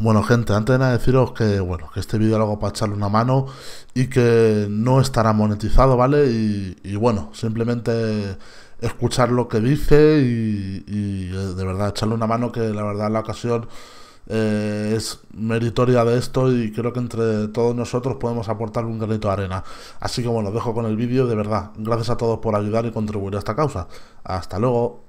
Bueno, gente, antes de nada deciros que, bueno, que este vídeo lo hago para echarle una mano y que no estará monetizado, ¿vale? Y, bueno, simplemente escuchar lo que dice y, eh, de verdad echarle una mano que la verdad la ocasión eh, es meritoria de esto y creo que entre todos nosotros podemos aportar un granito de arena. Así que bueno, dejo con el vídeo, de verdad. Gracias a todos por ayudar y contribuir a esta causa. Hasta luego.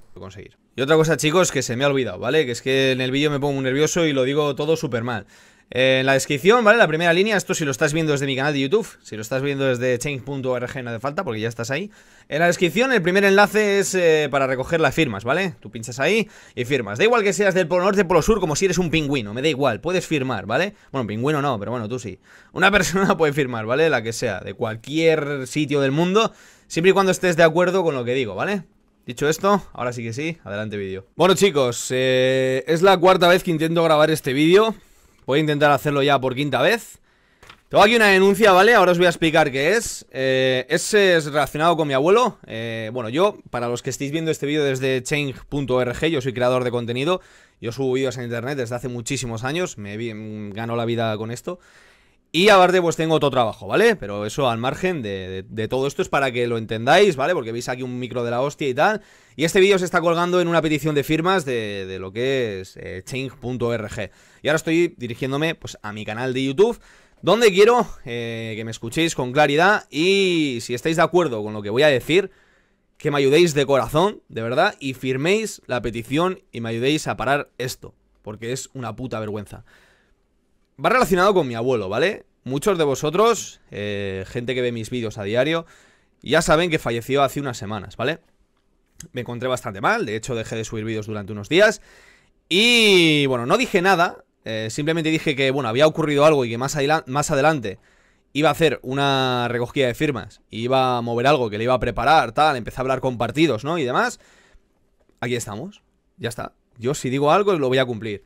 Y otra cosa, chicos, que se me ha olvidado, ¿vale? Que es que en el vídeo me pongo muy nervioso y lo digo todo súper mal. Eh, en la descripción, ¿vale? La primera línea, esto si lo estás viendo desde mi canal de YouTube, si lo estás viendo desde change.org no hace falta porque ya estás ahí. En la descripción el primer enlace es eh, para recoger las firmas, ¿vale? Tú pinchas ahí y firmas. Da igual que seas del Polo Norte, Polo Sur, como si eres un pingüino, me da igual, puedes firmar, ¿vale? Bueno, pingüino no, pero bueno, tú sí. Una persona puede firmar, ¿vale? La que sea, de cualquier sitio del mundo, siempre y cuando estés de acuerdo con lo que digo, ¿vale? Dicho esto, ahora sí que sí, adelante vídeo Bueno chicos, eh, es la cuarta vez que intento grabar este vídeo Voy a intentar hacerlo ya por quinta vez Tengo aquí una denuncia, ¿vale? Ahora os voy a explicar qué es eh, Ese es relacionado con mi abuelo eh, Bueno, yo, para los que estéis viendo este vídeo desde change.org Yo soy creador de contenido Yo subo vídeos en internet desde hace muchísimos años Me mm, gano la vida con esto y aparte pues tengo otro trabajo, ¿vale? Pero eso al margen de, todo esto es para que lo entendáis, ¿vale? Porque veis aquí un micro de la hostia y tal. Y este vídeo se está colgando en una petición de firmas de, lo que es eh, change.org. Y ahora estoy dirigiéndome pues a mi canal de YouTube donde quiero eh, que me escuchéis con claridad y si estáis de acuerdo con lo que voy a decir, que me ayudéis de corazón, de verdad, y firméis la petición y me ayudéis a parar esto, porque es una puta vergüenza va relacionado con mi abuelo, ¿vale? Muchos de vosotros, eh, gente que ve mis vídeos a diario, ya saben que falleció hace unas semanas, ¿vale? Me encontré bastante mal, de hecho dejé de subir vídeos durante unos días y bueno, no dije nada, eh, simplemente dije que bueno, había ocurrido algo y que más, más adelante iba a hacer una recogida de firmas, iba a mover algo que le iba a preparar, tal, empecé a hablar con partidos, ¿no? Y demás. Aquí estamos, ya está. Yo si digo algo lo voy a cumplir.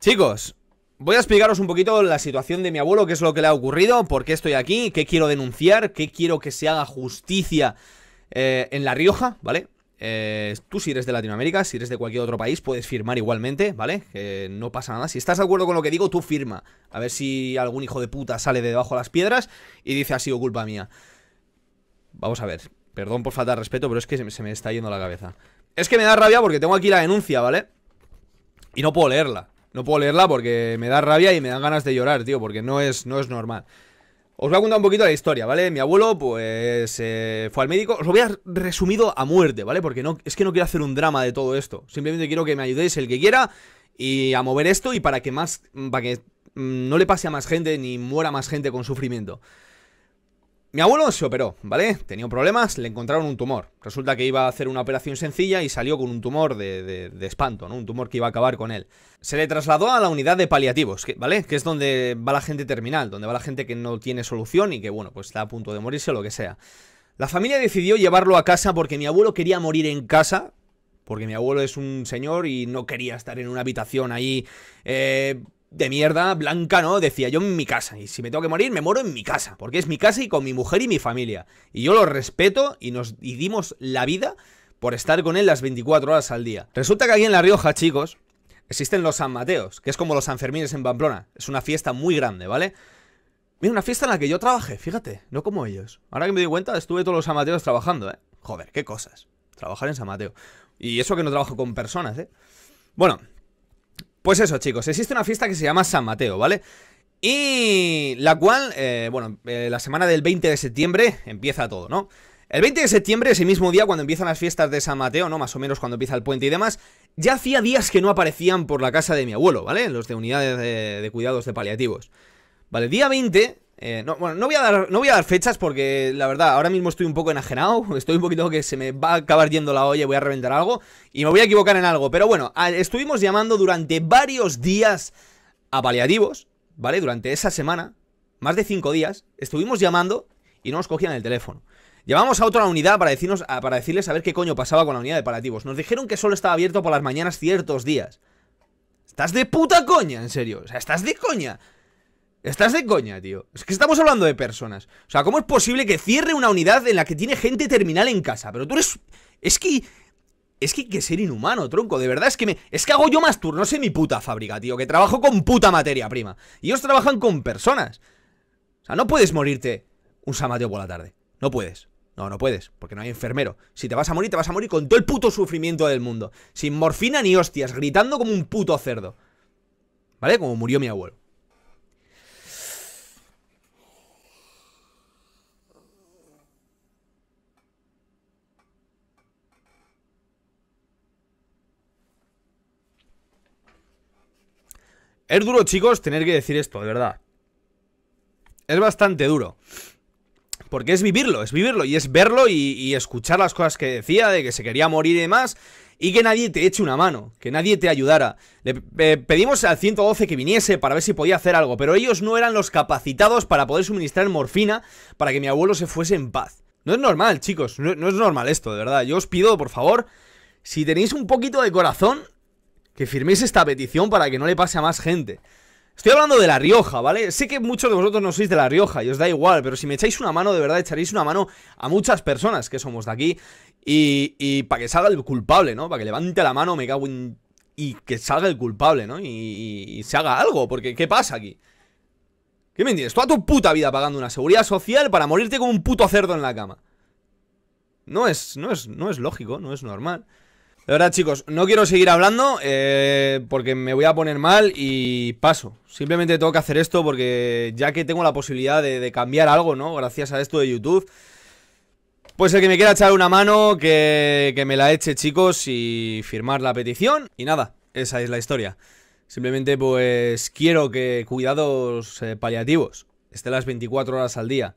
Chicos, Voy a explicaros un poquito la situación de mi abuelo, qué es lo que le ha ocurrido, por qué estoy aquí, qué quiero denunciar, qué quiero que se haga justicia eh, en La Rioja, ¿vale? Eh, tú si eres de Latinoamérica, si eres de cualquier otro país, puedes firmar igualmente, ¿vale? no pasa nada. Si estás de acuerdo con lo que digo, tú firma. A ver si algún hijo de puta sale de debajo de las piedras y dice ha sido culpa mía. Vamos a ver. Perdón por falta de respeto, pero es que se me está yendo la cabeza. Es que me da rabia porque tengo aquí la denuncia, ¿vale? Y no puedo leerla no puedo leerla porque me da rabia y me dan ganas de llorar, tío, porque no es, no es normal. Os voy a contar un poquito la historia, ¿vale? Mi abuelo, pues, eh, fue al médico. Os lo voy a resumido a muerte, ¿vale? Porque no, es que no quiero hacer un drama de todo esto. Simplemente quiero que me ayudéis el que quiera y a mover esto y para que más, mm, para que mm, no le pase a más gente ni muera más gente con sufrimiento. Mi abuelo se operó, ¿vale? Tenía problemas, le encontraron un tumor. Resulta que iba a hacer una operación sencilla y salió con un tumor de, espanto, ¿no? Un tumor que iba a acabar con él. Se le trasladó a la unidad de paliativos, ¿vale? Que es donde va la gente terminal, donde va la gente que no tiene solución y que, bueno, pues está a punto de morirse o lo que sea. La familia decidió llevarlo a casa porque mi abuelo quería morir en casa, porque mi abuelo es un señor y no quería estar en una habitación ahí eh, de mierda blanca, ¿no? Decía yo en mi casa. Y si me tengo que morir, me muero en mi casa. Porque es mi casa y con mi mujer y mi familia. Y yo lo respeto y nos y dimos la vida por estar con él las 24 horas al día. Resulta que aquí en La Rioja, chicos, existen los San Mateos, que es como los Sanfermines en Pamplona. Es una fiesta muy grande, ¿vale? Mira, una fiesta en la que yo trabajé, fíjate, no como ellos. Ahora que me doy cuenta, estuve todos los San Mateos trabajando, ¿eh? Joder, qué cosas. Trabajar en San Mateo. Y eso que no trabajo con personas, ¿eh? Bueno, pues eso, chicos, existe una fiesta que se llama San Mateo, ¿vale? Y la cual, eh, bueno, eh, la semana del 20 de septiembre empieza todo, ¿no? El 20 de septiembre, ese mismo día, cuando empiezan las fiestas de San Mateo, ¿no? Más o menos cuando empieza el puente y demás, ya hacía días que no aparecían por la casa de mi abuelo, ¿vale? Los de unidades de, de cuidados de paliativos. Vale, día 20, eh, no, bueno, no voy, a dar, no voy a dar fechas porque la verdad, ahora mismo estoy un poco enajenado, estoy un poquito que se me va a acabar yendo la olla, voy a reventar algo y me voy a equivocar en algo. Pero bueno, estuvimos llamando durante varios días a paliativos, ¿vale? Durante esa semana, más de cinco días, estuvimos llamando y no nos cogían el teléfono. Llamamos a otra unidad para, decirnos, para decirles a ver qué coño pasaba con la unidad de paliativos. Nos dijeron que solo estaba abierto por las mañanas ciertos días. Estás de puta coña, en serio. O sea, estás de coña. Estás de coña, tío. Es que estamos hablando de personas. O sea, ¿cómo es posible que cierre una unidad en la que tiene gente terminal en casa? Pero tú eres... Es que... Es que hay que ser inhumano, tronco. De verdad, es que me... Es que hago yo más turnos en mi puta fábrica, tío. Que trabajo con puta materia prima. Y ellos trabajan con personas. O sea, no puedes morirte un samateo por la tarde. No puedes. No, no puedes, porque no hay enfermero. Si te vas a morir, te vas a morir con todo el puto sufrimiento del mundo. Sin morfina ni hostias, gritando como un puto cerdo. ¿Vale? Como murió mi abuelo. Es duro, chicos, tener que decir esto, de verdad. Es bastante duro. Porque es vivirlo, es vivirlo y es verlo y, escuchar las cosas que decía, de que se quería morir y demás, y que nadie te eche una mano, que nadie te ayudara. Le eh, pedimos al 112 que viniese para ver si podía hacer algo, pero ellos no eran los capacitados para poder suministrar morfina para que mi abuelo se fuese en paz. No es normal, chicos, no, no es normal esto, de verdad. Yo os pido, por favor, si tenéis un poquito de corazón, que firméis esta petición para que no le pase a más gente. Estoy hablando de La Rioja, ¿vale? Sé que muchos de vosotros no sois de La Rioja y os da igual, pero si me echáis una mano, de verdad echaréis una mano a muchas personas que somos de aquí y, para que salga el culpable, ¿no? Para que levante la mano, me cago en... y que salga el culpable, ¿no? Y, y, se haga algo, porque ¿qué pasa aquí? ¿Qué me entiendes? Toda tu puta vida pagando una seguridad social para morirte como un puto cerdo en la cama. No es, no es, no es lógico, no es normal. La verdad, chicos, no quiero seguir hablando eh, porque me voy a poner mal y paso. Simplemente tengo que hacer esto porque ya que tengo la posibilidad de, cambiar algo, ¿no? Gracias a esto de YouTube. Pues el que me quiera echar una mano, que, que me la eche, chicos, y firmar la petición. Y nada, esa es la historia. Simplemente, pues, quiero que cuidados eh, paliativos Estén las 24 horas al día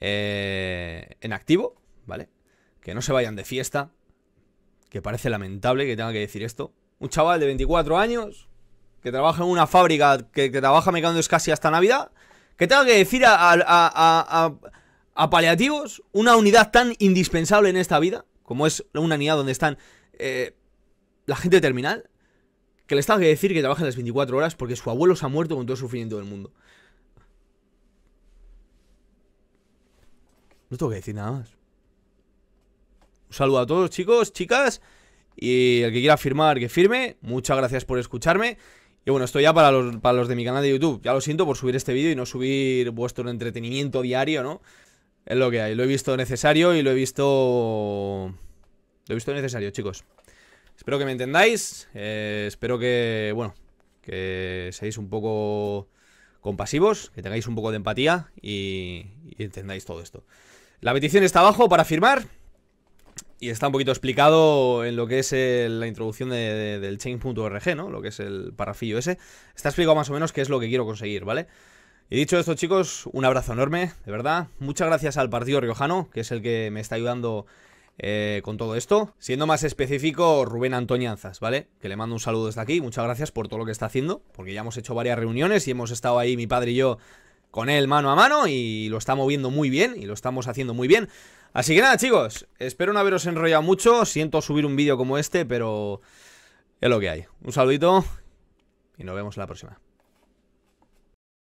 eh, en activo, ¿vale? Que no se vayan de fiesta, que parece lamentable que tenga que decir esto. Un chaval de 24 años, que trabaja en una fábrica, que, trabaja mecánicos casi hasta Navidad, que tenga que decir a, a, paliativos una unidad tan indispensable en esta vida, como es una unidad donde están eh, la gente terminal, que les tenga que decir que trabaja las 24 horas porque su abuelo se ha muerto con todo el sufrimiento del mundo. No tengo que decir nada más. Un saludo a todos, chicos, chicas. Y el que quiera firmar, que firme. Muchas gracias por escucharme. Y bueno, esto ya para los, de mi canal de YouTube. Ya lo siento por subir este vídeo y no subir vuestro entretenimiento diario, ¿no? Es lo que hay. Lo he visto necesario y lo he visto... Lo he visto necesario, chicos. Espero que me entendáis. Eh, espero que, bueno, que seáis un poco compasivos, que tengáis un poco de empatía y entendáis todo esto. La petición está abajo para firmar y está un poquito explicado en lo que es la introducción de, del chain.org, ¿no? Lo que es el parafillo ese. Está explicado más o menos qué es lo que quiero conseguir, ¿vale? Y dicho esto, chicos, un abrazo enorme, de verdad. Muchas gracias al Partido Riojano, que es el que me está ayudando eh, con todo esto. Siendo más específico, Rubén Antoñanzas, ¿vale? Que le mando un saludo desde aquí. Muchas gracias por todo lo que está haciendo, porque ya hemos hecho varias reuniones y hemos estado ahí mi padre y yo con él mano a mano y lo está moviendo muy bien y lo estamos haciendo muy bien. Así que nada, chicos, espero no haberos enrollado mucho. Siento subir un vídeo como este, pero es lo que hay. Un saludito y nos vemos la próxima.